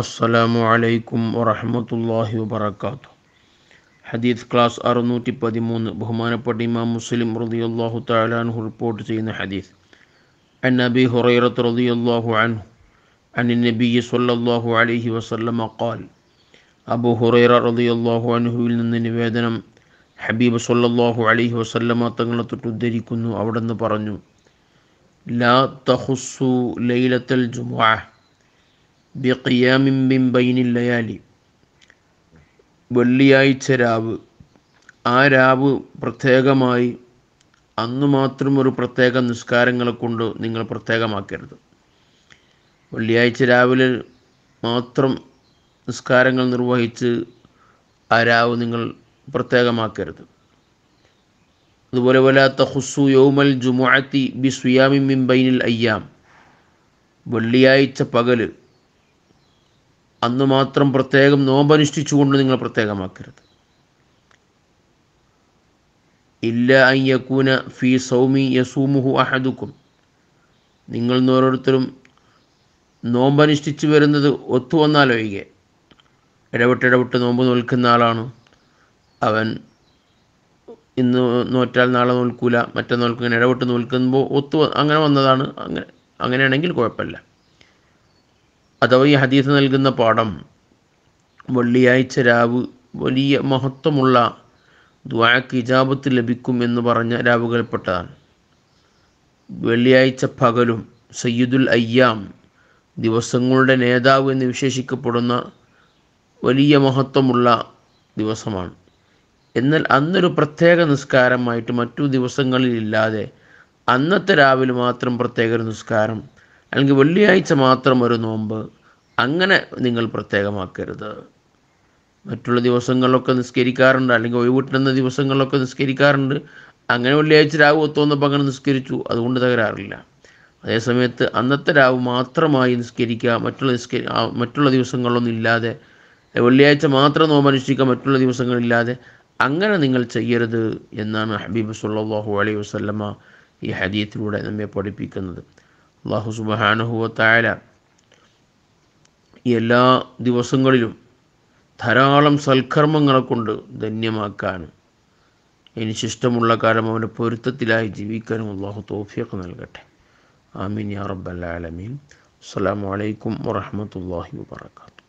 അസ്സലാമു അലൈക്കും വറഹമത്തല്ലാഹി വബർക്കാത്തു ഹദീസ് ക്ലാസ് അറുന്നൂറ്റി പതിമൂന്ന് ബഹുമാനപ്പെട്ട ഇമാം മുസ്ലിം റതിയല്ലാഹു താലാൻഹു റിപ്പോർട്ട് ചെയ്യുന്ന ഹദീസ് അൻ അബി ഹുറൈറത്ത് റതിയല്ലാഹു അൻഹു അൻ നബി സല്ലല്ലാഹു അലൈഹി വസല്ലമ ഖാൽ അബു ഹുറൈറ റതിയല്ലാഹു അൻഹുവിൽ നിന്ന് നിവേദനം ഹബീബ് സല്ലല്ലാഹു അലൈഹി വസല്ലമ തങ്ങളെ തൊട്ട് ഉദ്ധരിക്കുന്നു അവിടുന്ന് പറഞ്ഞു ലാ തഹുസു ലൈലത്തൽ ജുമുഅ ബിഖിയാമിൻ ബൈനില്ലയാലി വെള്ളിയാഴ്ച രാവ് ആ രാവ് പ്രത്യേകമായി അന്ന് മാത്രം ഒരു പ്രത്യേക നിസ്കാരങ്ങളെ കൊണ്ട് നിങ്ങൾ പ്രത്യേകമാക്കരുത് വെള്ളിയാഴ്ച രാവിലെ മാത്രം നിസ്കാരങ്ങൾ നിർവഹിച്ച് ആ രാവ് നിങ്ങൾ പ്രത്യേകമാക്കരുത് അതുപോലെ വല്ലാത്ത ഹുസു യോമൽ ജുമാഅത്തി ബി സുയാമിൻ ബൈനിൽ അയ്യാം വെള്ളിയാഴ്ച പകൽ അന്ന് മാത്രം പ്രത്യേകം നോമ്പനുഷ്ഠിച്ചുകൊണ്ട് നിങ്ങൾ പ്രത്യേകമാക്കരുത് ഇല്ല അയ്യക്കൂന ഫി സൗമി യസൂമുഹു അഹദുക്കും നിങ്ങൾ ഓരോരുത്തരും നോമ്പനുഷ്ഠിച്ചു വരുന്നത് ഒത്തുവന്നാലൊഴികെ ഇടവിട്ടിടവിട്ട് നോമ്പ് നോൽക്കുന്ന ആളാണ് അവൻ ഇന്ന് നോറ്റാൽ നാളെ നോൽക്കൂല മറ്റേ നോൽക്കുന്ന ഇടവിട്ട് നോൽക്കുമ്പോൾ ഒത്തു അങ്ങനെ വന്നതാണ് അങ്ങനെ അങ്ങനെയാണെങ്കിൽ കുഴപ്പമില്ല അഥവാ ഈ ഹദീസ് നൽകുന്ന പാഠം വെള്ളിയാഴ്ച രാവ് വലിയ മഹത്വമുള്ള ദ്വാക്ക് ഇജാബത്ത് ലഭിക്കും എന്ന് പറഞ്ഞ രാവുകൾപ്പെട്ടതാണ് വെള്ളിയാഴ്ച പകലും സയ്യിദുൽ അയ്യാം ദിവസങ്ങളുടെ നേതാവ് എന്ന് വിശേഷിക്കപ്പെടുന്ന വലിയ മഹത്വമുള്ള ദിവസമാണ് എന്നാൽ അന്നൊരു പ്രത്യേക നിസ്കാരമായിട്ട് മറ്റു ദിവസങ്ങളിൽ ഇല്ലാതെ അന്നത്തെ രാവിലെ മാത്രം പ്രത്യേക നിസ്കാരം അല്ലെങ്കിൽ വെള്ളിയാഴ്ച മാത്രം ഒരു നോമ്പ് അങ്ങനെ നിങ്ങൾ പ്രത്യേകമാക്കരുത് മറ്റുള്ള ദിവസങ്ങളിലൊക്കെ നിസ്കരിക്കാറുണ്ട് അല്ലെങ്കിൽ ഒഴിവിട്ടുന്ന ദിവസങ്ങളിലൊക്കെ നിസ്കരിക്കാറുണ്ട് അങ്ങനെ വെള്ളിയാഴ്ച രാവ് ഒത്തുവന്നപ്പോൾ അങ്ങനെ നിസ്കരിച്ചു അതുകൊണ്ട് തകരാറില്ല അതേസമയത്ത് അന്നത്തെ രാവ് മാത്രമായി നിസ്കരിക്കുക മറ്റുള്ള നിസ്കരി മറ്റുള്ള ദിവസങ്ങളൊന്നും ഇല്ലാതെ വെള്ളിയാഴ്ച മാത്രം നോമനുഷ്ഠിക്കുക മറ്റുള്ള ദിവസങ്ങളില്ലാതെ അങ്ങനെ നിങ്ങൾ ചെയ്യരുത് എന്നാണ് ഹബീബ് സുല്ലാഹു അലൈഹി വസ്ലമ്മ ഈ ഹദീയത്തിലൂടെ നമ്മെ പഠിപ്പിക്കുന്നത് അള്ളാഹു സുബാനുഹുവത്തായ എല്ലാ ദിവസങ്ങളിലും ധാരാളം സൽക്കർമ്മങ്ങളെ കൊണ്ട് ധന്യമാക്കാൻ എനിക്കിഷ്ടമുള്ള കാലം അവൻ്റെ പൊരുത്തത്തിലായി ജീവിക്കാനും അള്ളാഹു തോഫിയൊക്കെ നൽകട്ടെ ആമീൻ യാ റബ്ബൽ ആലമീൻ അസ്സാം വലൈക്കും വറഹമത്തല്ലാഹി വാത്തു